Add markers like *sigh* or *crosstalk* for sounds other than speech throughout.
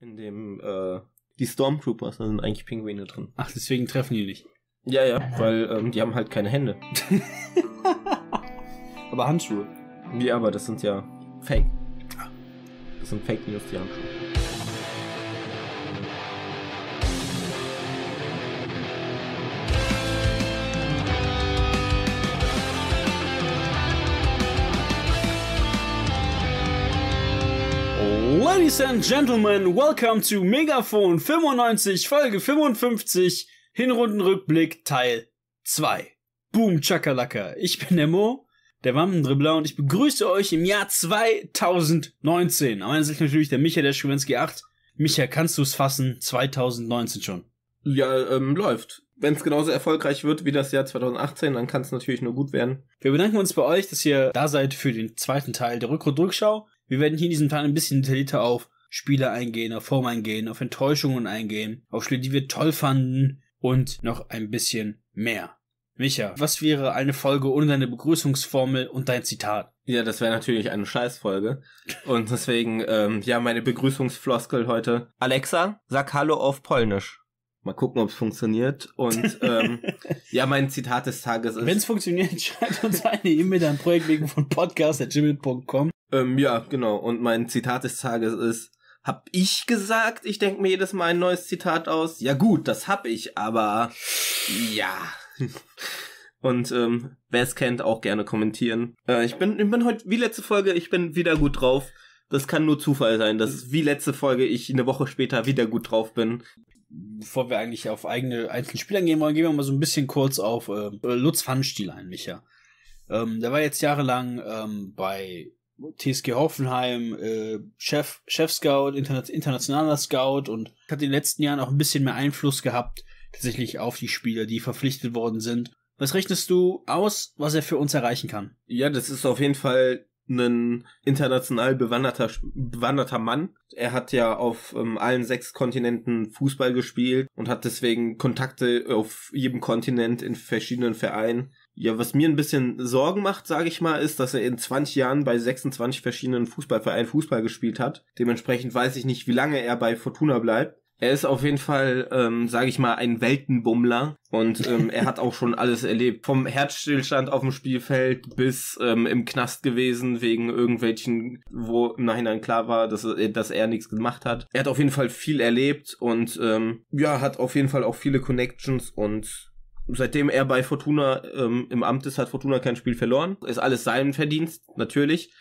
in dem, äh, die Stormtroopers, da sind eigentlich Pinguine drin. Ach, deswegen treffen die nicht. Ja, ja, weil ähm, die haben halt keine Hände. *laughs* aber Handschuhe. Wie, aber das sind ja Fake. Das sind Fake News, die Handschuhe. Ladies and Gentlemen, welcome to Megaphone 95, Folge 55, Hinrundenrückblick Teil 2. Boom, Chakalaka. Ich bin der Mo, der Wampendribbler, und ich begrüße euch im Jahr 2019. Am Ende ist natürlich der Micha, der Schwinski 8. Micha, kannst du es fassen? 2019 schon. Ja, ähm, läuft. Wenn es genauso erfolgreich wird wie das Jahr 2018, dann kann es natürlich nur gut werden. Wir bedanken uns bei euch, dass ihr da seid für den zweiten Teil der Rückrundrückschau. Wir werden hier in diesem Teil ein bisschen detaillierter auf Spiele eingehen, auf Form eingehen, auf Enttäuschungen eingehen, auf Spiele, die wir toll fanden und noch ein bisschen mehr. Micha, was wäre eine Folge ohne deine Begrüßungsformel und dein Zitat? Ja, das wäre natürlich eine Scheißfolge. Und deswegen, ähm, ja, meine Begrüßungsfloskel heute. Alexa, sag Hallo auf Polnisch. Mal gucken, ob es funktioniert. Und ähm, *laughs* ja, mein Zitat des Tages ist. Wenn es funktioniert, *laughs* schreibt uns eine E-Mail an projektwegen von podcast.gmail.com ähm, ja, genau. Und mein Zitat des Tages ist, hab ich gesagt, ich denke mir jedes Mal ein neues Zitat aus. Ja gut, das hab ich, aber ja. *laughs* Und ähm, wer es kennt, auch gerne kommentieren. Äh, ich bin, ich bin heute wie letzte Folge, ich bin wieder gut drauf. Das kann nur Zufall sein, dass wie letzte Folge ich eine Woche später wieder gut drauf bin. Bevor wir eigentlich auf eigene einzelne Spieler gehen wollen, gehen wir mal so ein bisschen kurz auf äh, Lutz Pfannstiel ein, Micha. Ähm, der war jetzt jahrelang ähm, bei TSG Hoffenheim, äh, Chef, Chef-Scout, Interna internationaler Scout und hat in den letzten Jahren auch ein bisschen mehr Einfluss gehabt, tatsächlich auf die Spieler, die verpflichtet worden sind. Was rechnest du aus, was er für uns erreichen kann? Ja, das ist auf jeden Fall ein international bewanderter, bewanderter Mann. Er hat ja auf ähm, allen sechs Kontinenten Fußball gespielt und hat deswegen Kontakte auf jedem Kontinent in verschiedenen Vereinen ja, was mir ein bisschen Sorgen macht, sage ich mal, ist, dass er in 20 Jahren bei 26 verschiedenen Fußballvereinen Fußball gespielt hat. Dementsprechend weiß ich nicht, wie lange er bei Fortuna bleibt. Er ist auf jeden Fall, ähm, sage ich mal, ein Weltenbummler und ähm, er hat auch schon alles erlebt. Vom Herzstillstand auf dem Spielfeld bis ähm, im Knast gewesen wegen irgendwelchen, wo im Nachhinein klar war, dass, er, äh, dass er nichts gemacht hat. Er hat auf jeden Fall viel erlebt und ähm, ja, hat auf jeden Fall auch viele Connections und seitdem er bei Fortuna ähm, im Amt ist, hat Fortuna kein Spiel verloren. Ist alles sein Verdienst, natürlich.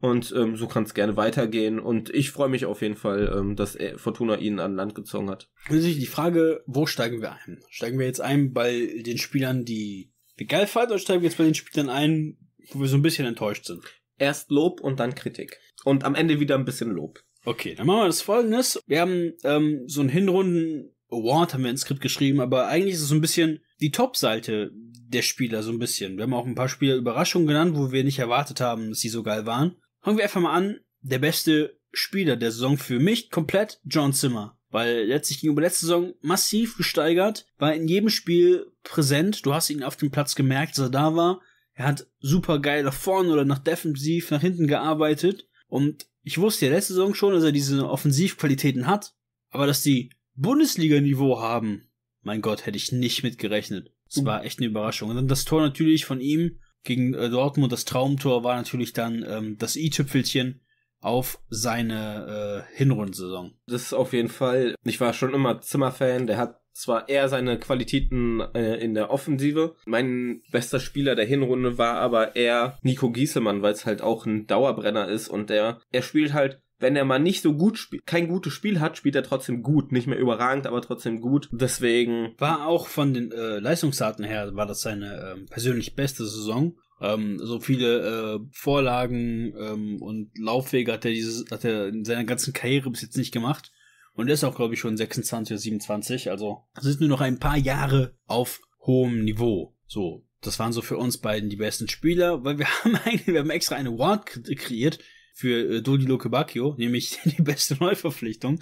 Und ähm, so kann es gerne weitergehen. Und ich freue mich auf jeden Fall, ähm, dass Fortuna ihn an Land gezogen hat. Natürlich die Frage, wo steigen wir ein? Steigen wir jetzt ein bei den Spielern, die wir geil fanden, oder steigen wir jetzt bei den Spielern ein, wo wir so ein bisschen enttäuscht sind? Erst Lob und dann Kritik. Und am Ende wieder ein bisschen Lob. Okay, dann machen wir das folgendes. Wir haben ähm, so einen Hinrunden-Award, haben wir ins Skript geschrieben, aber eigentlich ist es so ein bisschen die Top-Seite der Spieler so ein bisschen. Wir haben auch ein paar Spieler Überraschungen genannt, wo wir nicht erwartet haben, dass sie so geil waren. Fangen wir einfach mal an. Der beste Spieler der Saison für mich komplett John Zimmer. Weil letztlich gegenüber letzter Saison massiv gesteigert, war in jedem Spiel präsent. Du hast ihn auf dem Platz gemerkt, dass er da war. Er hat super geil nach vorne oder nach defensiv, nach hinten gearbeitet. Und ich wusste ja letzte Saison schon, dass er diese Offensivqualitäten hat. Aber dass die Bundesliga-Niveau haben, mein Gott, hätte ich nicht mitgerechnet. Es mhm. war echt eine Überraschung. Und dann das Tor natürlich von ihm gegen äh, Dortmund, das Traumtor war natürlich dann ähm, das i-Tüpfelchen auf seine äh, Hinrundensaison. Das ist auf jeden Fall, ich war schon immer Zimmerfan, der hat zwar eher seine Qualitäten äh, in der Offensive. Mein bester Spieler der Hinrunde war aber eher Nico Giesemann, weil es halt auch ein Dauerbrenner ist und der, er spielt halt wenn er mal nicht so gut spielt, kein gutes Spiel hat, spielt er trotzdem gut. Nicht mehr überragend, aber trotzdem gut. Deswegen. War auch von den äh, Leistungsdaten her, war das seine äh, persönlich beste Saison. Ähm, so viele äh, Vorlagen ähm, und Laufwege hat er, dieses, hat er in seiner ganzen Karriere bis jetzt nicht gemacht. Und er ist auch, glaube ich, schon 26 oder 27. Also es sind nur noch ein paar Jahre auf hohem Niveau. So, das waren so für uns beiden die besten Spieler, weil wir *laughs* haben, eine, wir haben extra eine Award kreiert, für äh, Dodilo Kebakio, nämlich *laughs* die beste Neuverpflichtung,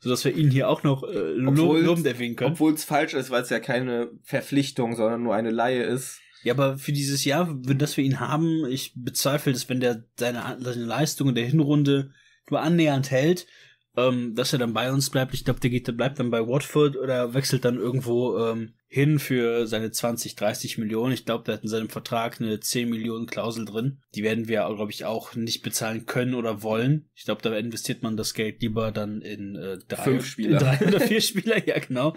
sodass wir ihn hier auch noch äh, lobend erwähnen können. Obwohl es falsch ist, weil es ja keine Verpflichtung, sondern nur eine Laie ist. Ja, aber für dieses Jahr, wenn das wir ihn haben, ich bezweifle, dass wenn der seine, seine Leistung in der Hinrunde nur annähernd hält, ähm, dass er dann bei uns bleibt. Ich glaube, der geht, der bleibt dann bei Watford oder wechselt dann irgendwo ähm, hin für seine 20, 30 Millionen. Ich glaube, der hat in seinem Vertrag eine 10 Millionen Klausel drin. Die werden wir, glaube ich, auch nicht bezahlen können oder wollen. Ich glaube, da investiert man das Geld lieber dann in äh, drei, Fünf Spieler. drei oder *laughs* vier Spieler, ja genau.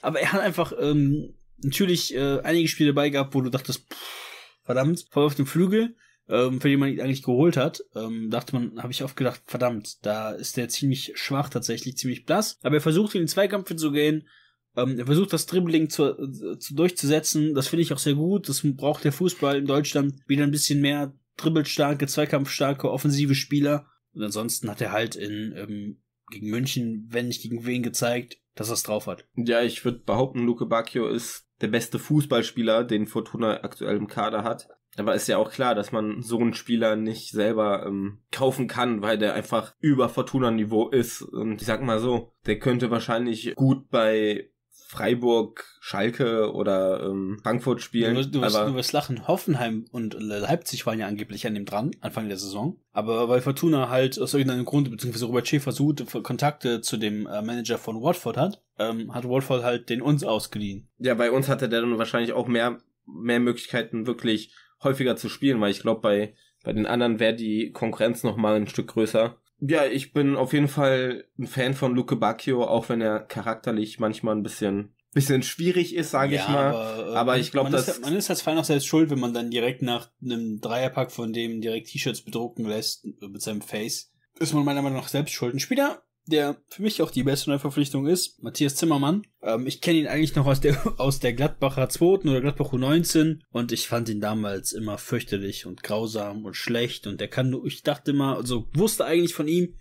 Aber er hat einfach ähm, natürlich äh, einige Spiele dabei gehabt, wo du dachtest, pff, verdammt, voll auf dem Flügel ähm, für den man ihn eigentlich geholt hat, ähm, dachte man, habe ich oft gedacht, verdammt, da ist der ziemlich schwach tatsächlich, ziemlich blass. Aber er versucht in den Zweikampf zu gehen, ähm, er versucht das Dribbling zu, äh, zu durchzusetzen. Das finde ich auch sehr gut. Das braucht der Fußball in Deutschland wieder ein bisschen mehr dribbelstarke, zweikampfstarke, offensive Spieler. Und ansonsten hat er halt in ähm, gegen München, wenn nicht gegen wen, gezeigt, dass er es drauf hat. Ja, ich würde behaupten, Luke Bacchio ist der beste Fußballspieler, den Fortuna aktuell im Kader hat. Aber ist ja auch klar, dass man so einen Spieler nicht selber ähm, kaufen kann, weil der einfach über Fortuna-Niveau ist. Und ich sag mal so, der könnte wahrscheinlich gut bei Freiburg, Schalke oder ähm, Frankfurt spielen. Du, du, wirst, du wirst lachen. Hoffenheim und äh, Leipzig waren ja angeblich an dem dran, Anfang der Saison. Aber weil Fortuna halt aus irgendeinem Grund, beziehungsweise Robert Schäfer sucht, Kontakte zu dem äh, Manager von Watford hat, ähm, hat Watford halt den uns ausgeliehen. Ja, bei uns hatte der dann wahrscheinlich auch mehr, mehr Möglichkeiten, wirklich häufiger zu spielen, weil ich glaube, bei, bei den anderen wäre die Konkurrenz nochmal ein Stück größer. Ja, ich bin auf jeden Fall ein Fan von Luke Bacchio, auch wenn er charakterlich manchmal ein bisschen bisschen schwierig ist, sage ja, ich mal. Aber, äh, aber ich glaube, dass man ist als Fall noch selbst schuld, wenn man dann direkt nach einem Dreierpack von dem direkt T-Shirts bedrucken lässt äh, mit seinem Face. Ist man meiner Meinung nach selbst schuld. Ein Spieler der für mich auch die beste Neuverpflichtung ist, Matthias Zimmermann. Ähm, ich kenne ihn eigentlich noch aus der, *laughs* aus der Gladbacher 2. oder Gladbach U19 und ich fand ihn damals immer fürchterlich und grausam und schlecht und er kann nur, ich dachte immer, also wusste eigentlich von ihm,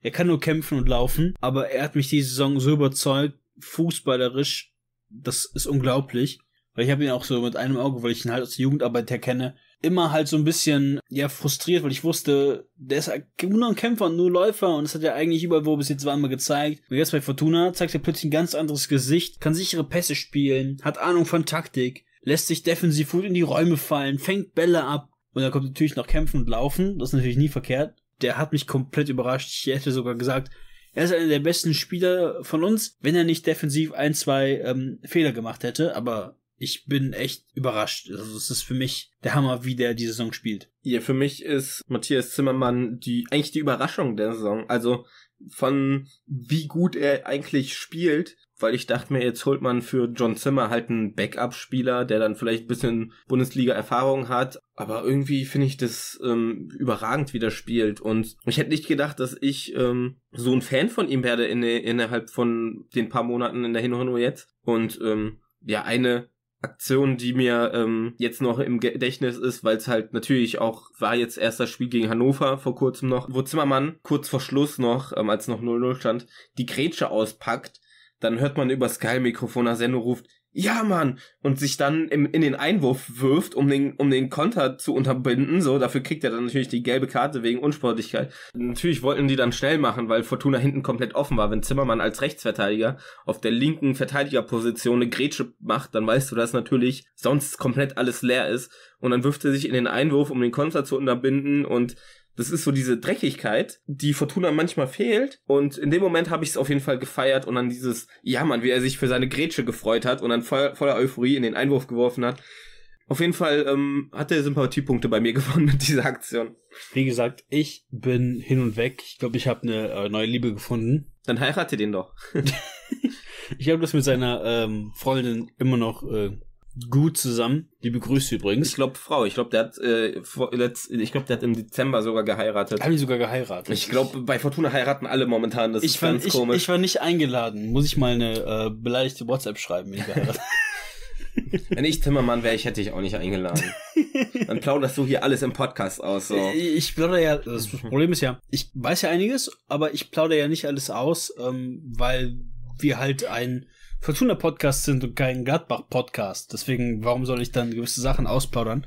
er kann nur kämpfen und laufen, aber er hat mich diese Saison so überzeugt, fußballerisch, das ist unglaublich. Weil ich habe ihn auch so mit einem Auge, weil ich ihn halt aus der Jugendarbeit her kenne, immer halt so ein bisschen ja frustriert, weil ich wusste, der ist halt nur ein Kämpfer und nur Läufer und das hat er eigentlich überall, wo bis jetzt war, immer gezeigt. Und jetzt bei Fortuna zeigt er plötzlich ein ganz anderes Gesicht, kann sichere Pässe spielen, hat Ahnung von Taktik, lässt sich defensiv gut in die Räume fallen, fängt Bälle ab und dann kommt natürlich noch Kämpfen und Laufen, das ist natürlich nie verkehrt. Der hat mich komplett überrascht. Ich hätte sogar gesagt, er ist einer der besten Spieler von uns, wenn er nicht defensiv ein, zwei ähm, Fehler gemacht hätte, aber ich bin echt überrascht. Also es ist für mich der Hammer, wie der die Saison spielt. Ja, für mich ist Matthias Zimmermann die eigentlich die Überraschung der Saison. Also von wie gut er eigentlich spielt, weil ich dachte mir, jetzt holt man für John Zimmer halt einen Backup-Spieler, der dann vielleicht ein bisschen Bundesliga-Erfahrung hat. Aber irgendwie finde ich das ähm, überragend, wie der spielt. Und ich hätte nicht gedacht, dass ich ähm, so ein Fan von ihm werde in, innerhalb von den paar Monaten in der Hinrunde jetzt. Und ähm, ja, eine Aktion, die mir ähm, jetzt noch im Gedächtnis ist, weil es halt natürlich auch war jetzt erst das Spiel gegen Hannover vor kurzem noch, wo Zimmermann kurz vor Schluss noch, ähm, als noch 0-0 stand, die Grätsche auspackt, dann hört man über Sky-Mikrofon nach Sendung ruft, ja, Mann, und sich dann im, in den Einwurf wirft, um den, um den Konter zu unterbinden. So, dafür kriegt er dann natürlich die gelbe Karte wegen Unsportlichkeit. Natürlich wollten die dann schnell machen, weil Fortuna hinten komplett offen war. Wenn Zimmermann als Rechtsverteidiger auf der linken Verteidigerposition eine Grätsche macht, dann weißt du, dass natürlich sonst komplett alles leer ist. Und dann wirft er sich in den Einwurf, um den Konter zu unterbinden und das ist so diese Dreckigkeit, die Fortuna manchmal fehlt. Und in dem Moment habe ich es auf jeden Fall gefeiert und dann dieses, Jammern, wie er sich für seine Grätsche gefreut hat und dann voll, voller Euphorie in den Einwurf geworfen hat. Auf jeden Fall ähm, hat er Sympathiepunkte bei mir *laughs* gewonnen mit dieser Aktion. Wie gesagt, ich bin hin und weg. Ich glaube, ich habe eine äh, neue Liebe gefunden. Dann heirate den doch. *laughs* ich glaube, das mit seiner ähm, Freundin immer noch äh, gut zusammen. Die begrüßt übrigens. Ich glaube Frau. Ich glaube, der hat äh, vor, letzt, ich glaube, der hat im Dezember sogar geheiratet. Haben die sogar geheiratet? Ich glaube, bei Fortuna heiraten alle momentan. Das ich ist war, ganz ich, komisch. Ich war nicht eingeladen. Muss ich mal eine äh, beleidigte WhatsApp schreiben, wenn ich geheiratet. Wenn ich Zimmermann wäre, ich hätte ich auch nicht eingeladen. Dann plauderst du hier alles im Podcast aus. So. Ich plaudere ja, das Problem ist ja, ich weiß ja einiges, aber ich plaudere ja nicht alles aus, ähm, weil wir halt ein Fortuna podcast sind und kein Gladbach Podcast. Deswegen, warum soll ich dann gewisse Sachen ausplaudern?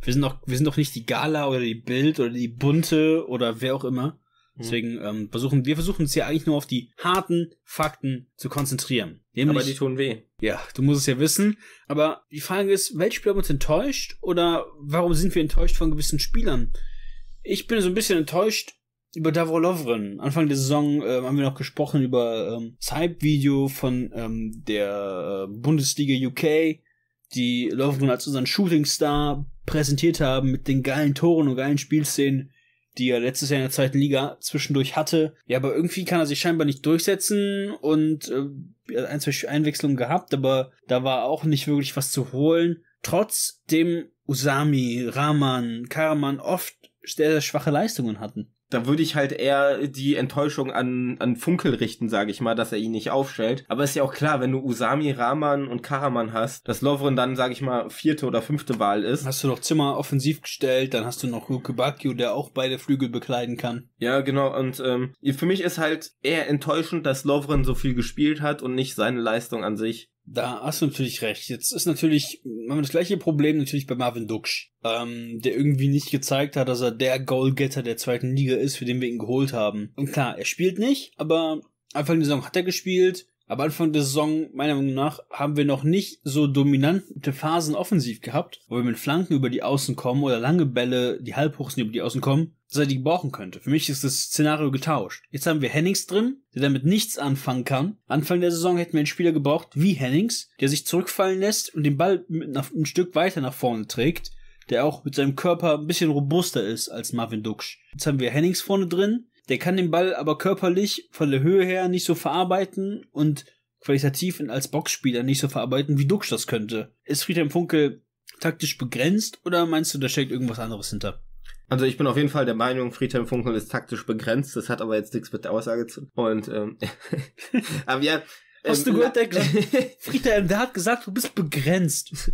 Wir sind doch, wir sind doch nicht die Gala oder die Bild oder die Bunte oder wer auch immer. Hm. Deswegen ähm, versuchen wir versuchen uns ja eigentlich nur auf die harten Fakten zu konzentrieren. Nämlich, aber die tun weh. Ja, du musst es ja wissen. Aber die Frage ist, welche Spieler haben uns enttäuscht oder warum sind wir enttäuscht von gewissen Spielern? Ich bin so ein bisschen enttäuscht über Davor Lovren. Anfang der Saison ähm, haben wir noch gesprochen über ähm, das video von ähm, der äh, Bundesliga UK, die Lovren als unseren Shooting Star präsentiert haben mit den geilen Toren und geilen Spielszenen, die er letztes Jahr in der zweiten Liga zwischendurch hatte. Ja, aber irgendwie kann er sich scheinbar nicht durchsetzen und äh, hat ein, zwei Einwechslungen gehabt, aber da war auch nicht wirklich was zu holen. Trotzdem Usami, Rahman, Karaman oft sehr, sehr schwache Leistungen hatten da würde ich halt eher die Enttäuschung an, an Funkel richten, sage ich mal, dass er ihn nicht aufstellt. Aber ist ja auch klar, wenn du Usami, Rahman und Karaman hast, dass Lovren dann, sage ich mal, vierte oder fünfte Wahl ist. Hast du noch Zimmer offensiv gestellt, dann hast du noch Luke Bakio, der auch beide Flügel bekleiden kann. Ja, genau. Und ähm, für mich ist halt eher enttäuschend, dass Lovren so viel gespielt hat und nicht seine Leistung an sich. Da hast du natürlich recht. Jetzt ist natürlich, haben wir das gleiche Problem natürlich bei Marvin Duksch, ähm, der irgendwie nicht gezeigt hat, dass er der Goalgetter der zweiten Liga ist, für den wir ihn geholt haben. Und klar, er spielt nicht, aber Anfang der Saison hat er gespielt, am Anfang der Saison, meiner Meinung nach, haben wir noch nicht so dominante Phasen offensiv gehabt, wo wir mit Flanken über die Außen kommen oder lange Bälle, die halb hoch sind, über die Außen kommen, seit ich die brauchen könnte. Für mich ist das Szenario getauscht. Jetzt haben wir Hennings drin, der damit nichts anfangen kann. Anfang der Saison hätten wir einen Spieler gebraucht wie Hennings, der sich zurückfallen lässt und den Ball nach, ein Stück weiter nach vorne trägt, der auch mit seinem Körper ein bisschen robuster ist als Marvin Duksch. Jetzt haben wir Hennings vorne drin, der kann den Ball aber körperlich von der Höhe her nicht so verarbeiten und qualitativ und als Boxspieler nicht so verarbeiten, wie Duxch das könnte. Ist Friedhelm Funkel taktisch begrenzt oder meinst du, da steckt irgendwas anderes hinter? Also ich bin auf jeden Fall der Meinung, Friedhelm Funkel ist taktisch begrenzt. Das hat aber jetzt nichts mit der Aussage zu. tun. Und ähm, *laughs* aber ja, Hast du ähm, gehört, der, *laughs* Friedhelm, der hat gesagt, du bist begrenzt.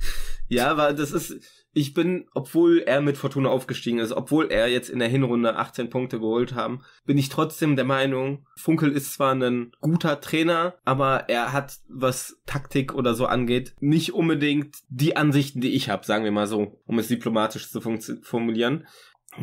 Ja, aber das ist, ich bin, obwohl er mit Fortuna aufgestiegen ist, obwohl er jetzt in der Hinrunde 18 Punkte geholt haben, bin ich trotzdem der Meinung, Funkel ist zwar ein guter Trainer, aber er hat, was Taktik oder so angeht, nicht unbedingt die Ansichten, die ich habe, sagen wir mal so, um es diplomatisch zu formulieren.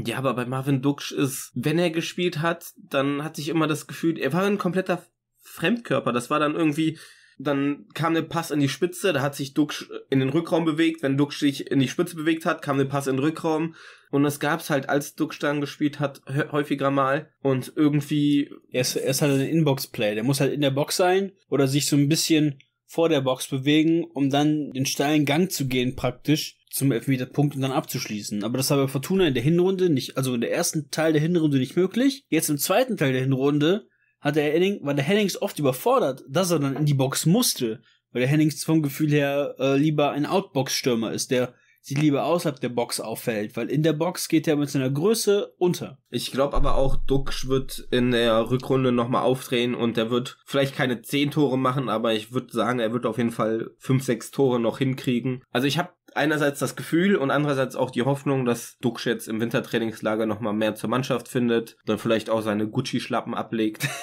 Ja, aber bei Marvin Duksch ist, wenn er gespielt hat, dann hatte ich immer das Gefühl, er war ein kompletter Fremdkörper. Das war dann irgendwie, dann kam der Pass in die Spitze, da hat sich Dux in den Rückraum bewegt. Wenn Dux sich in die Spitze bewegt hat, kam der Pass in den Rückraum. Und das gab's halt, als Dux dann gespielt hat, häufiger mal. Und irgendwie. Er ist, er ist halt ein Inbox-Play. Der muss halt in der Box sein oder sich so ein bisschen vor der Box bewegen, um dann den steilen Gang zu gehen praktisch zum Elfmeterpunkt und dann abzuschließen. Aber das war bei Fortuna in der Hinrunde nicht, also in der ersten Teil der Hinrunde nicht möglich. Jetzt im zweiten Teil der Hinrunde hatte er Henning, war der Hennings oft überfordert, dass er dann in die Box musste, weil der Hennings vom Gefühl her äh, lieber ein Outbox-Stürmer ist, der sich lieber außerhalb der Box auffällt, weil in der Box geht er mit seiner Größe unter. Ich glaube aber auch, Dux wird in der Rückrunde nochmal aufdrehen und er wird vielleicht keine 10 Tore machen, aber ich würde sagen, er wird auf jeden Fall 5, 6 Tore noch hinkriegen. Also ich habe einerseits das Gefühl und andererseits auch die Hoffnung, dass Dux jetzt im Wintertrainingslager nochmal mehr zur Mannschaft findet, dann vielleicht auch seine Gucci-Schlappen ablegt. *laughs*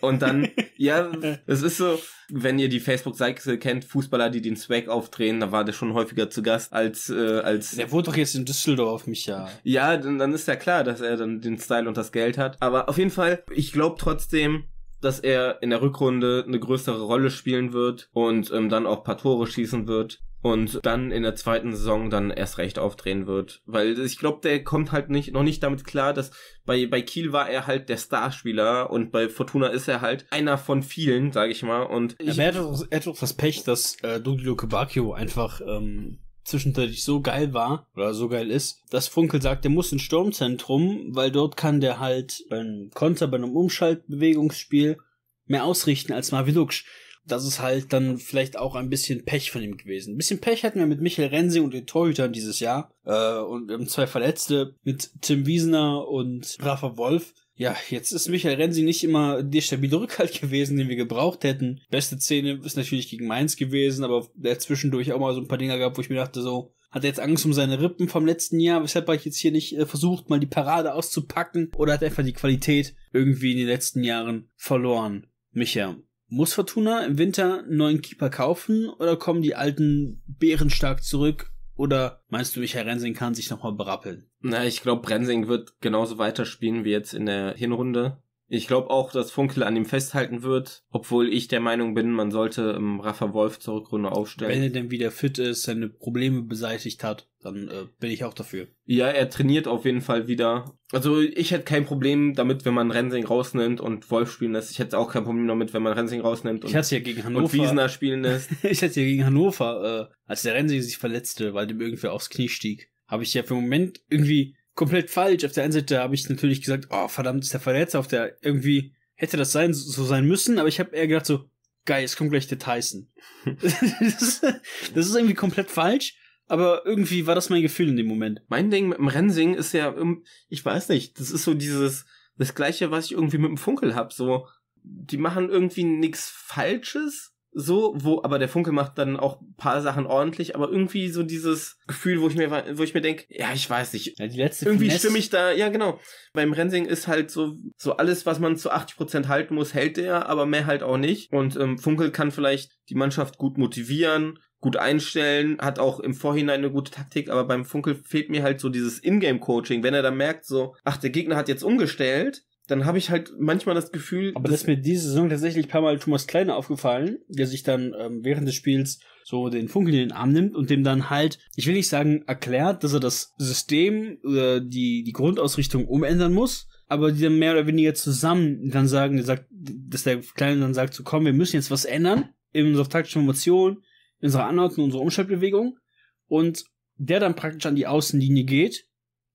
Und dann, ja, es ist so, wenn ihr die Facebook-Seite kennt, Fußballer, die den Swag aufdrehen, da war der schon häufiger zu Gast als, äh, als. Der wurde doch jetzt in Düsseldorf, mich ja. Ja, dann, dann ist ja klar, dass er dann den Style und das Geld hat. Aber auf jeden Fall, ich glaube trotzdem, dass er in der Rückrunde eine größere Rolle spielen wird und ähm, dann auch paar Tore schießen wird und dann in der zweiten Saison dann erst recht aufdrehen wird. Weil ich glaube, der kommt halt nicht, noch nicht damit klar, dass bei, bei Kiel war er halt der Starspieler und bei Fortuna ist er halt einer von vielen, sage ich mal. Und ich, ja, er, hat auch, das Pech, dass äh, Dugilo Kebakio einfach ähm, zwischenzeitlich so geil war oder so geil ist, dass Funkel sagt, der muss ins Sturmzentrum, weil dort kann der halt beim Konter, bei einem Umschaltbewegungsspiel mehr ausrichten als Maviluksch das ist halt dann vielleicht auch ein bisschen Pech von ihm gewesen. Ein bisschen Pech hatten wir mit Michael Rensing und den Torhütern dieses Jahr. Äh, und wir haben zwei Verletzte mit Tim Wiesner und Rafa Wolf. Ja, jetzt ist Michael Rensing nicht immer der stabile Rückhalt gewesen, den wir gebraucht hätten. Beste Szene ist natürlich gegen Mainz gewesen, aber der zwischendurch auch mal so ein paar Dinger gab, wo ich mir dachte so, hat er jetzt Angst um seine Rippen vom letzten Jahr? Weshalb habe ich jetzt hier nicht äh, versucht, mal die Parade auszupacken? Oder hat er einfach die Qualität irgendwie in den letzten Jahren verloren? Micha, muss Fortuna im Winter einen neuen Keeper kaufen oder kommen die alten Bären stark zurück? Oder meinst du, Michael Rensing kann sich nochmal berappeln? Na, ich glaube, Rensing wird genauso weiterspielen wie jetzt in der Hinrunde. Ich glaube auch, dass Funkel an ihm festhalten wird, obwohl ich der Meinung bin, man sollte im ähm, Rafa Wolf zur Rückrunde aufstellen. Wenn er denn wieder fit ist, seine Probleme beseitigt hat, dann äh, bin ich auch dafür. Ja, er trainiert auf jeden Fall wieder. Also ich hätte kein Problem damit, wenn man Rensing rausnimmt und Wolf spielen lässt. Ich hätte auch kein Problem damit, wenn man Rensing rausnimmt und, ich hatte ja gegen Hannover, und Wiesner spielen lässt. *laughs* ich hatte ja gegen Hannover, äh, als der Rensing sich verletzte, weil dem irgendwie aufs Knie stieg, habe ich ja für einen Moment irgendwie komplett falsch. Auf der einen Seite habe ich natürlich gesagt, oh verdammt, ist der verletzt. Auf der irgendwie hätte das sein so sein müssen, aber ich habe eher gedacht so, geil, es kommt gleich der Tyson. *laughs* das, ist, das ist irgendwie komplett falsch. Aber irgendwie war das mein Gefühl in dem Moment. Mein Ding mit dem Rensing ist ja, ähm, ich weiß nicht, das ist so dieses, das gleiche, was ich irgendwie mit dem Funkel habe. So, die machen irgendwie nichts Falsches, so, wo, aber der Funke macht dann auch paar Sachen ordentlich, aber irgendwie so dieses Gefühl, wo ich mir, wo ich mir denke, ja, ich weiß nicht. Ja, die letzte irgendwie Finesse. stimme ich da, ja, genau. Beim Rensing ist halt so, so alles, was man zu 80 Prozent halten muss, hält er, aber mehr halt auch nicht. Und ähm, Funkel kann vielleicht die Mannschaft gut motivieren, gut einstellen, hat auch im Vorhinein eine gute Taktik, aber beim Funkel fehlt mir halt so dieses Ingame-Coaching. Wenn er dann merkt, so, ach, der Gegner hat jetzt umgestellt, dann habe ich halt manchmal das Gefühl. Aber das ist mir diese Saison tatsächlich ein paar Mal Thomas Kleine aufgefallen, der sich dann ähm, während des Spiels so den Funken in den Arm nimmt und dem dann halt, ich will nicht sagen, erklärt, dass er das System oder die, die Grundausrichtung umändern muss, aber die dann mehr oder weniger zusammen dann sagen, der sagt, dass der Kleine dann sagt, so komm, wir müssen jetzt was ändern in unserer taktischen Formation, in unserer Anordnung, in unserer Umschaltbewegung und der dann praktisch an die Außenlinie geht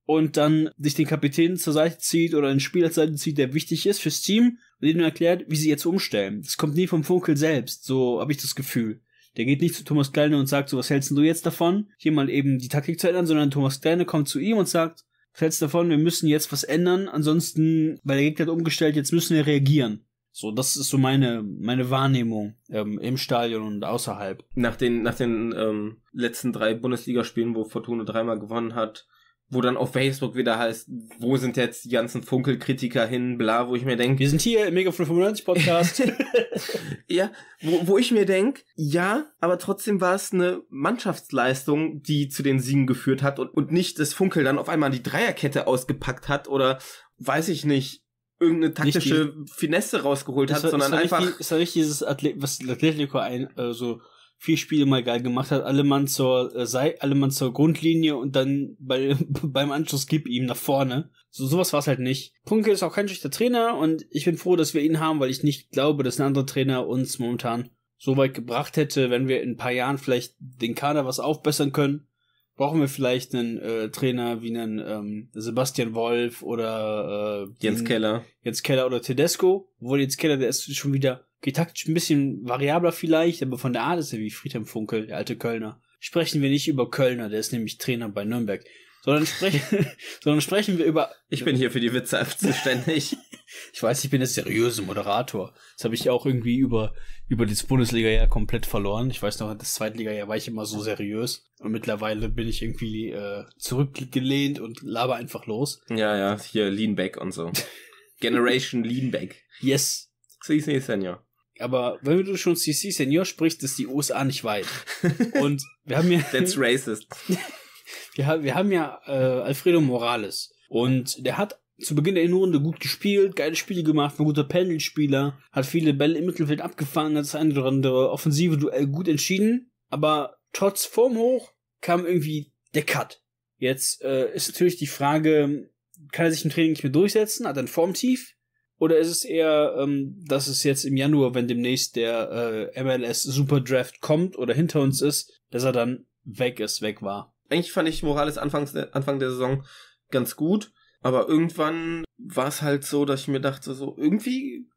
und dann sich den Kapitän zur Seite zieht oder einen Spieler zur Seite zieht, der wichtig ist fürs Team und dem erklärt, wie sie jetzt umstellen. Das kommt nie vom Funkel selbst, so habe ich das Gefühl. Der geht nicht zu Thomas Kleine und sagt so, was hältst du jetzt davon, hier mal eben die Taktik zu ändern, sondern Thomas Kleine kommt zu ihm und sagt, was hältst du davon, wir müssen jetzt was ändern, ansonsten, weil der Gegner hat umgestellt, jetzt müssen wir reagieren. So, das ist so meine, meine Wahrnehmung ähm, im Stadion und außerhalb. Nach den, nach den ähm, letzten drei Bundesligaspielen, wo Fortuna dreimal gewonnen hat, wo dann auf Facebook wieder heißt, wo sind jetzt die ganzen Funkelkritiker hin, bla, wo ich mir denke. Wir sind hier im Mega 95 Podcast. *laughs* ja, wo, wo ich mir denke, ja, aber trotzdem war es eine Mannschaftsleistung, die zu den Siegen geführt hat und, und nicht das Funkel dann auf einmal die Dreierkette ausgepackt hat oder weiß ich nicht, irgendeine taktische die, Finesse rausgeholt hat, sondern einfach. Nicht, ist da nicht dieses Athlet, was Atletico ein, äh, so vier Spiele mal geil gemacht hat, alle Mann zur, äh, sei, alle Mann zur Grundlinie und dann bei, *laughs* beim Anschluss gib ihm nach vorne. So, sowas war's halt nicht. Punke ist auch kein schlechter Trainer und ich bin froh, dass wir ihn haben, weil ich nicht glaube, dass ein anderer Trainer uns momentan so weit gebracht hätte, wenn wir in ein paar Jahren vielleicht den Kader was aufbessern können. Brauchen wir vielleicht einen äh, Trainer wie einen ähm, Sebastian Wolf oder äh, Jens Keller. Jens Keller oder Tedesco, obwohl Jens Keller, der ist schon wieder Taktisch ein bisschen variabler vielleicht, aber von der Art ist er wie Friedhelm Funkel, der alte Kölner. Sprechen wir nicht über Kölner, der ist nämlich Trainer bei Nürnberg, sondern, sprech *laughs* *laughs* sondern sprechen wir über. Ich bin hier für die Witze zuständig. *laughs* ich weiß, ich bin der seriöse Moderator. Das habe ich auch irgendwie über, über das Bundesliga-Jahr komplett verloren. Ich weiß noch, das Zweitliga-Jahr war ich immer so seriös. Und mittlerweile bin ich irgendwie äh, zurückgelehnt und laber einfach los. Ja, ja, hier Leanback und so. Generation Leanback. Yes. Sí, sí, Senor aber wenn du schon CC Senior sprichst, ist die USA nicht weit. Und wir haben ja. *laughs* That's racist. *laughs* wir, haben, wir haben ja äh, Alfredo Morales. Und der hat zu Beginn der Innenrunde gut gespielt, geile Spiele gemacht, ein guter Pendelspieler, hat viele Bälle im Mittelfeld abgefangen, hat das eine oder andere offensive Duell gut entschieden. Aber trotz Form hoch kam irgendwie der Cut. Jetzt äh, ist natürlich die Frage, kann er sich im Training nicht mehr durchsetzen? Hat er ein Formtief? Oder ist es eher, ähm, dass es jetzt im Januar, wenn demnächst der äh, MLS Super Draft kommt oder hinter uns ist, dass er dann weg ist, weg war? Eigentlich fand ich Morales Anfangs, Anfang der Saison ganz gut, aber irgendwann war es halt so, dass ich mir dachte, so irgendwie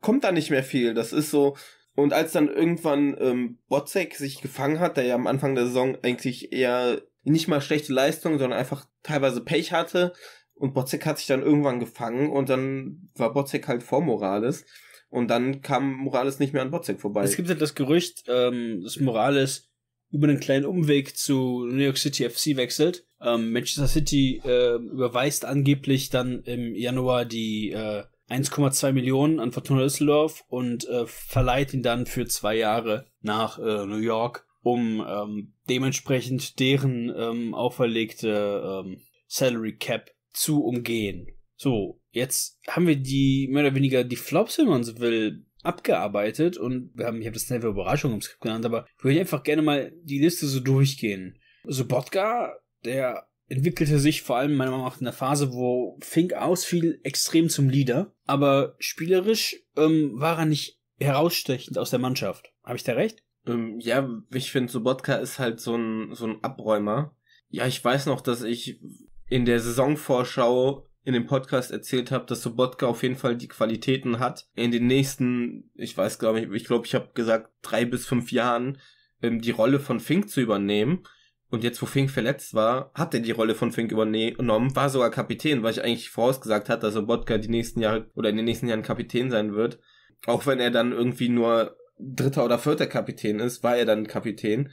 kommt da nicht mehr viel. Das ist so, und als dann irgendwann ähm, Botzek sich gefangen hat, der ja am Anfang der Saison eigentlich eher nicht mal schlechte Leistung, sondern einfach teilweise Pech hatte, und Bozek hat sich dann irgendwann gefangen und dann war Bozek halt vor Morales. Und dann kam Morales nicht mehr an Bozek vorbei. Es gibt halt das Gerücht, ähm, dass Morales über einen kleinen Umweg zu New York City FC wechselt. Ähm, Manchester City äh, überweist angeblich dann im Januar die äh, 1,2 Millionen an Fortuna Düsseldorf und äh, verleiht ihn dann für zwei Jahre nach äh, New York, um ähm, dementsprechend deren ähm, auferlegte ähm, Salary Cap zu umgehen. So, jetzt haben wir die mehr oder weniger die Flops, wenn man so will, abgearbeitet und wir haben, ich habe das selber Überraschung im Skript genannt, aber ich würde einfach gerne mal die Liste so durchgehen. Sobotka, also der entwickelte sich vor allem meiner Meinung nach in der Phase, wo Fink ausfiel, extrem zum Leader, aber spielerisch ähm, war er nicht herausstechend aus der Mannschaft. Habe ich da recht? Ähm, ja, ich finde, Sobotka ist halt so ein, so ein Abräumer. Ja, ich weiß noch, dass ich in der Saisonvorschau in dem Podcast erzählt habe, dass Sobotka auf jeden Fall die Qualitäten hat, in den nächsten, ich weiß glaube ich, ich glaube, ich habe gesagt, drei bis fünf Jahren ähm, die Rolle von Fink zu übernehmen. Und jetzt, wo Fink verletzt war, hat er die Rolle von Fink übernommen, war sogar Kapitän, weil ich eigentlich vorausgesagt hat, dass Sobotka die nächsten Jahre oder in den nächsten Jahren Kapitän sein wird. Auch wenn er dann irgendwie nur dritter oder vierter Kapitän ist, war er dann Kapitän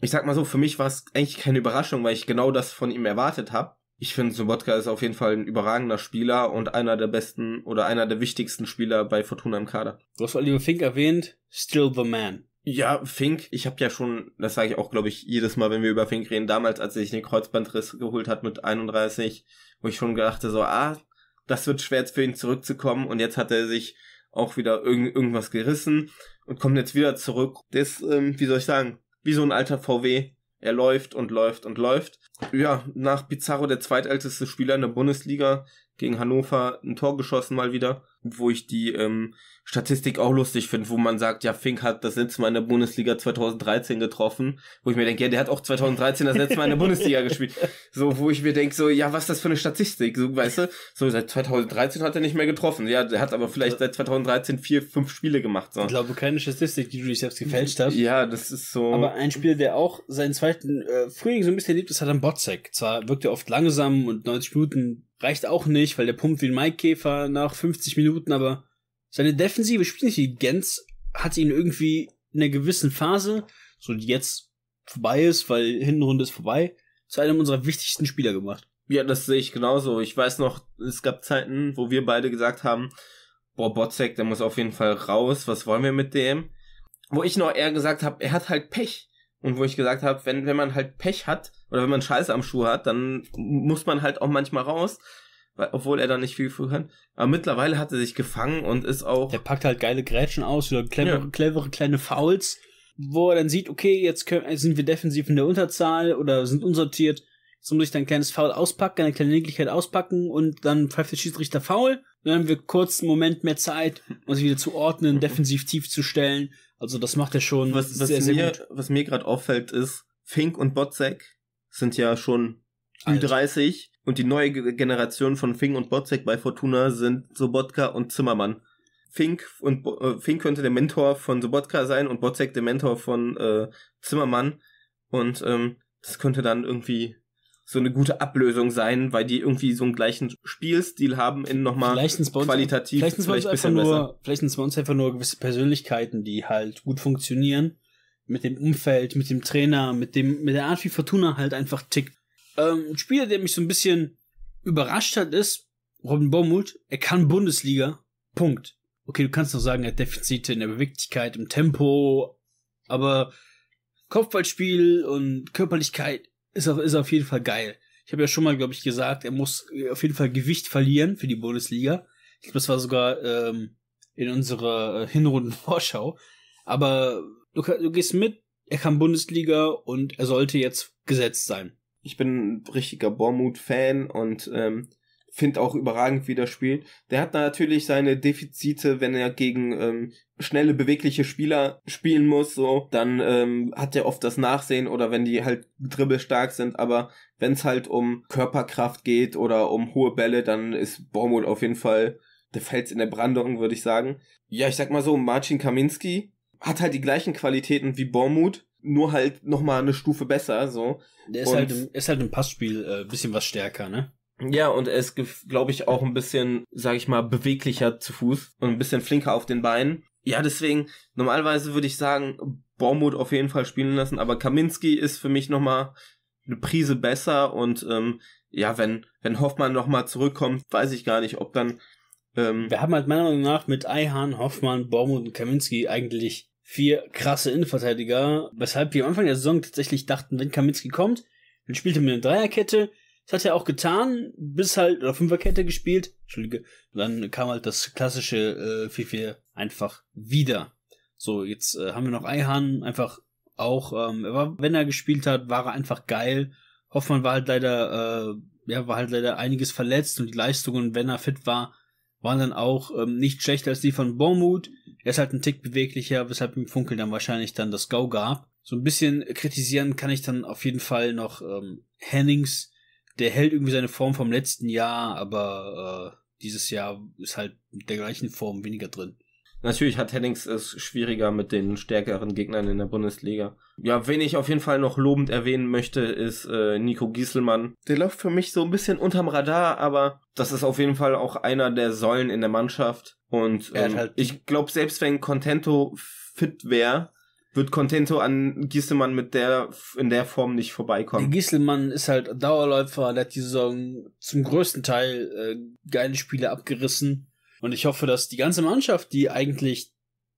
ich sag mal so, für mich war es eigentlich keine Überraschung, weil ich genau das von ihm erwartet habe. Ich finde, Sobotka ist auf jeden Fall ein überragender Spieler und einer der besten oder einer der wichtigsten Spieler bei Fortuna im Kader. Du hast Oliver Fink erwähnt, still the man. Ja, Fink, ich habe ja schon, das sage ich auch, glaube ich, jedes Mal, wenn wir über Fink reden, damals, als er sich den Kreuzbandriss geholt hat mit 31, wo ich schon gedachte so, ah, das wird schwer jetzt für ihn zurückzukommen und jetzt hat er sich auch wieder irgend, irgendwas gerissen und kommt jetzt wieder zurück. Das, ähm, wie soll ich sagen, wie so ein alter VW. Er läuft und läuft und läuft. Ja, nach Pizarro der zweitälteste Spieler in der Bundesliga, gegen Hannover ein Tor geschossen mal wieder, wo ich die ähm, Statistik auch lustig finde, wo man sagt, ja, Fink hat das letzte Mal in der Bundesliga 2013 getroffen, wo ich mir denke, ja, der hat auch 2013 das letzte Mal in der Bundesliga gespielt. *laughs* So, wo ich mir denke, so, ja, was ist das für eine Statistik? So, weißt du, so seit 2013 hat er nicht mehr getroffen. Ja, der hat aber vielleicht seit 2013 vier, fünf Spiele gemacht. So. Ich glaube, keine Statistik, die du dich selbst gefälscht hast. Ja, das ist so. Aber ein Spieler, der auch seinen zweiten äh, Frühling so ein bisschen liebt, ist, hat an Botzek. Zwar wirkt er oft langsam und 90 Minuten reicht auch nicht, weil der pumpt wie ein Maikäfer nach 50 Minuten, aber seine defensive Spielintelligenz hat ihn irgendwie in einer gewissen Phase, so die jetzt vorbei ist, weil Hinrunde ist vorbei, zu einem unserer wichtigsten Spieler gemacht. Ja, das sehe ich genauso. Ich weiß noch, es gab Zeiten, wo wir beide gesagt haben, boah, Botzek, der muss auf jeden Fall raus, was wollen wir mit dem? Wo ich noch eher gesagt habe, er hat halt Pech. Und wo ich gesagt habe, wenn, wenn man halt Pech hat oder wenn man Scheiße am Schuh hat, dann muss man halt auch manchmal raus, weil, obwohl er da nicht viel früher kann. Aber mittlerweile hat er sich gefangen und ist auch. Der packt halt geile Grätschen aus oder clevere, ja. clevere kleine Fouls, wo er dann sieht, okay, jetzt können, sind wir defensiv in der Unterzahl oder sind unsortiert. Jetzt muss ich dann ein kleines Foul auspacken, eine kleine Nicklichkeit auspacken und dann pfeift der Schiedsrichter faul dann haben wir kurz einen Moment mehr Zeit, um sich wieder zu ordnen, *laughs* defensiv tief zu stellen. Also das macht er schon was, was sehr, sehr mir, gut. Was mir gerade auffällt ist, Fink und Botzek sind ja schon Alt. Ü30 und die neue Generation von Fink und Botzek bei Fortuna sind Sobotka und Zimmermann. Fink und äh, Fink könnte der Mentor von Sobotka sein und Botzek der Mentor von äh, Zimmermann und ähm, das könnte dann irgendwie so eine gute Ablösung sein, weil die irgendwie so einen gleichen Spielstil haben in nochmal qualitativ vielleicht, vielleicht bisschen nur, besser. Vielleicht sind es bei uns einfach nur gewisse Persönlichkeiten, die halt gut funktionieren. Mit dem Umfeld, mit dem Trainer, mit dem, mit der Art, wie Fortuna halt einfach tickt. Ähm, ein Spieler, der mich so ein bisschen überrascht hat, ist Robin Baumult. Er kann Bundesliga. Punkt. Okay, du kannst noch sagen, er hat Defizite in der Beweglichkeit, im Tempo, aber Kopfballspiel und Körperlichkeit ist auf, ist auf jeden Fall geil. Ich habe ja schon mal, glaube ich, gesagt, er muss äh, auf jeden Fall Gewicht verlieren für die Bundesliga. Ich glaube, das war sogar ähm, in unserer äh, Hinrunden-Vorschau. Aber du, du gehst mit, er kann Bundesliga und er sollte jetzt gesetzt sein. Ich bin ein richtiger Bormut-Fan und ähm, finde auch überragend, wie der spielt. Der hat natürlich seine Defizite, wenn er gegen ähm, schnelle, bewegliche Spieler spielen muss, so, dann ähm, hat er oft das Nachsehen oder wenn die halt dribbelstark sind, aber wenn es halt um Körperkraft geht oder um hohe Bälle, dann ist Bormuth auf jeden Fall der Fels in der Brandung, würde ich sagen. Ja, ich sag mal so, Marcin Kaminski hat halt die gleichen Qualitäten wie Bormuth, nur halt nochmal eine Stufe besser, so. Der ist halt im, ist halt im Passspiel äh, bisschen was stärker, ne? Ja, und er ist, glaube ich, auch ein bisschen, sag ich mal, beweglicher zu Fuß und ein bisschen flinker auf den Beinen. Ja, deswegen, normalerweise würde ich sagen, Bormuth auf jeden Fall spielen lassen, aber Kaminski ist für mich nochmal eine Prise besser und ähm, ja, wenn, wenn Hoffmann nochmal zurückkommt, weiß ich gar nicht, ob dann. Ähm Wir haben halt meiner Meinung nach mit Eihan, Hoffmann, Bormuth und Kaminski eigentlich vier krasse Innenverteidiger, weshalb wir am Anfang der Saison tatsächlich dachten, wenn Kaminski kommt, dann spielt er mit einer Dreierkette, das hat er auch getan, bis halt, oder Fünferkette gespielt, Entschuldige, dann kam halt das klassische äh, 4-4 einfach wieder. So, jetzt äh, haben wir noch Eihan, einfach auch, ähm, er war, wenn er gespielt hat, war er einfach geil. Hoffmann war halt leider, äh, ja, war halt leider einiges verletzt und die Leistungen, wenn er fit war, waren dann auch ähm, nicht schlechter als die von Bormuth. Er ist halt ein Tick beweglicher, weshalb ihm Funkel dann wahrscheinlich dann das Go gab. So ein bisschen kritisieren kann ich dann auf jeden Fall noch ähm, Hennings, der hält irgendwie seine Form vom letzten Jahr, aber äh, dieses Jahr ist halt mit der gleichen Form weniger drin. Natürlich hat Hennings es schwieriger mit den stärkeren Gegnern in der Bundesliga. Ja, wen ich auf jeden Fall noch lobend erwähnen möchte, ist äh, Nico Gieselmann. Der läuft für mich so ein bisschen unterm Radar, aber das ist auf jeden Fall auch einer der Säulen in der Mannschaft. Und ähm, halt ich glaube, selbst wenn Contento fit wäre, wird Contento an Gieselmann mit der in der Form nicht vorbeikommen. Gieselmann ist halt Dauerläufer, der hat die Saison zum größten Teil äh, geile Spiele abgerissen. Und ich hoffe, dass die ganze Mannschaft, die eigentlich,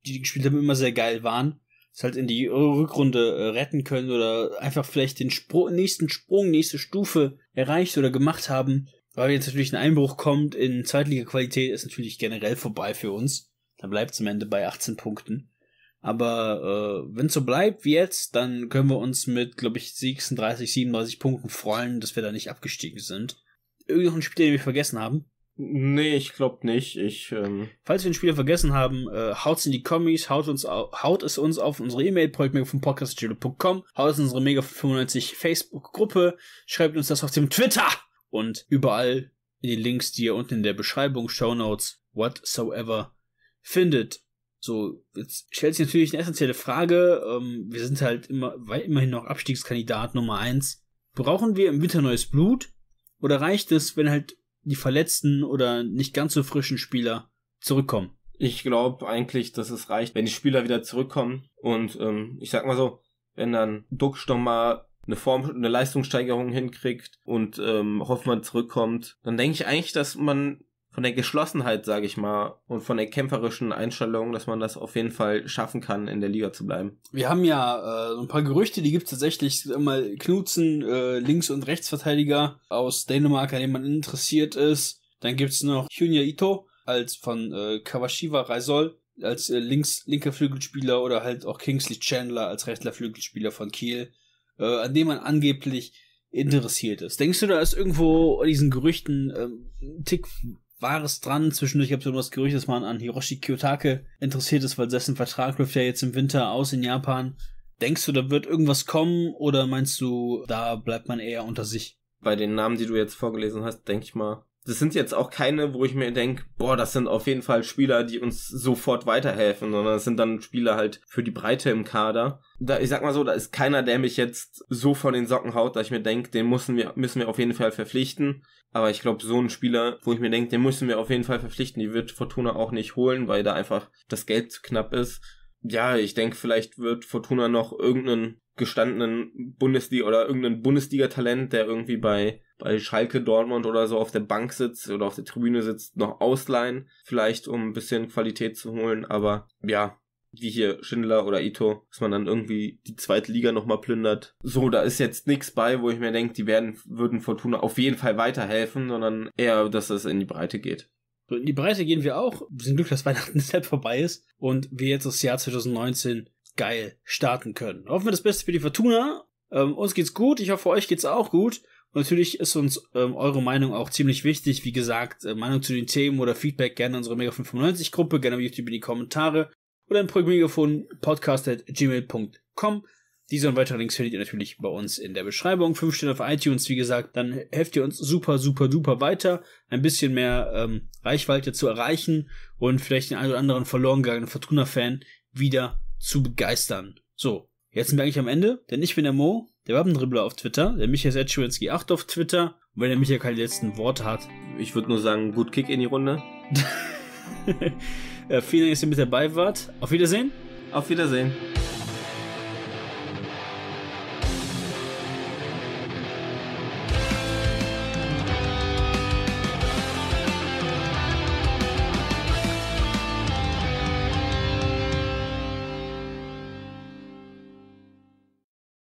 die, die gespielt haben, immer sehr geil waren, es halt in die Rückrunde äh, retten können oder einfach vielleicht den Spr nächsten Sprung, nächste Stufe erreicht oder gemacht haben. Weil jetzt natürlich ein Einbruch kommt in Zweitliga-Qualität, ist natürlich generell vorbei für uns. Dann bleibt es am Ende bei 18 Punkten. Aber äh, wenn es so bleibt wie jetzt, dann können wir uns mit, glaube ich, 36, 37 Punkten freuen, dass wir da nicht abgestiegen sind. Irgendwie noch ein Spiel, den wir vergessen haben. Nee, ich glaube nicht. Ich, ähm Falls wir ein Spiel vergessen haben, äh, haut's in die Kommis, haut, uns haut es uns auf unsere E-Mail, projektmega von haut es in unsere Mega 95 Facebook-Gruppe, schreibt uns das auf dem Twitter und überall in den Links, die ihr unten in der Beschreibung, Show Notes, whatsoever findet. So, jetzt stellt sich natürlich eine essentielle Frage. Ähm, wir sind halt immer, weil immerhin noch Abstiegskandidat Nummer eins. Brauchen wir im Winter neues Blut? Oder reicht es, wenn halt die verletzten oder nicht ganz so frischen Spieler zurückkommen? Ich glaube eigentlich, dass es reicht, wenn die Spieler wieder zurückkommen. Und ähm, ich sag mal so, wenn dann Duxch nochmal eine Form, eine Leistungssteigerung hinkriegt und ähm, Hoffmann zurückkommt, dann denke ich eigentlich, dass man von der Geschlossenheit, sage ich mal, und von der kämpferischen Einstellung, dass man das auf jeden Fall schaffen kann, in der Liga zu bleiben. Wir haben ja äh, ein paar Gerüchte, die gibt es tatsächlich immer Knutzen, äh, Links- und Rechtsverteidiger aus Dänemark, an dem man interessiert ist. Dann gibt es noch Junior Ito als von äh, Kawashiwa Reisol als äh, links, linker Flügelspieler oder halt auch Kingsley Chandler als rechter Flügelspieler von Kiel, äh, an dem man angeblich interessiert ist. Denkst du, da ist irgendwo diesen Gerüchten ähm, ein Tick Wahres dran. Zwischendurch gab es irgendwas Gerücht, dass man an Hiroshi Kiyotake interessiert ist, weil dessen Vertrag läuft ja jetzt im Winter aus in Japan. Denkst du, da wird irgendwas kommen oder meinst du, da bleibt man eher unter sich? Bei den Namen, die du jetzt vorgelesen hast, denke ich mal, das sind jetzt auch keine, wo ich mir denke, boah, das sind auf jeden Fall Spieler, die uns sofort weiterhelfen, sondern das sind dann Spieler halt für die Breite im Kader. Da, ich sag mal so, da ist keiner, der mich jetzt so von den Socken haut, dass ich mir denke, den müssen wir, müssen wir auf jeden Fall verpflichten. Aber ich glaube, so ein Spieler, wo ich mir denke, den müssen wir auf jeden Fall verpflichten, die wird Fortuna auch nicht holen, weil da einfach das Geld zu knapp ist. Ja, ich denke, vielleicht wird Fortuna noch irgendeinen gestandenen Bundesliga oder irgendein Bundesliga-Talent, der irgendwie bei, bei Schalke, Dortmund oder so auf der Bank sitzt oder auf der Tribüne sitzt, noch ausleihen, vielleicht um ein bisschen Qualität zu holen, aber ja, wie hier Schindler oder Ito, dass man dann irgendwie die zweite Liga nochmal plündert. So, da ist jetzt nichts bei, wo ich mir denke, die werden, würden Fortuna auf jeden Fall weiterhelfen, sondern eher, dass es in die Breite geht. in die Breite gehen wir auch. Wir sind glücklich, dass Weihnachten deshalb *laughs* vorbei ist und wir jetzt das Jahr 2019 geil starten können. Hoffen wir das Beste für die Fortuna. Ähm, uns geht's gut, ich hoffe, euch geht's auch gut. Und natürlich ist uns ähm, eure Meinung auch ziemlich wichtig. Wie gesagt, äh, Meinung zu den Themen oder Feedback gerne in unsere Mega 95 Gruppe, gerne auf YouTube in die Kommentare oder im Projektmegafon podcast.gmail.com. Diese und weitere Links findet ihr natürlich bei uns in der Beschreibung. Fünf Sterne auf iTunes, wie gesagt, dann helft ihr uns super, super, duper weiter, ein bisschen mehr ähm, Reichweite zu erreichen und vielleicht den einen oder anderen verloren gegangenen Fortuna-Fan wieder zu begeistern. So, jetzt sind wir eigentlich am Ende, denn ich bin der Mo, der Wappendribbler auf Twitter, der Michael Setschwinski 8 auf Twitter. Und wenn der Michael keine letzten Worte hat. Ich würde nur sagen, gut Kick in die Runde. *laughs* Äh, vielen Dank, dass ihr mit dabei wart. Auf Wiedersehen. Auf Wiedersehen.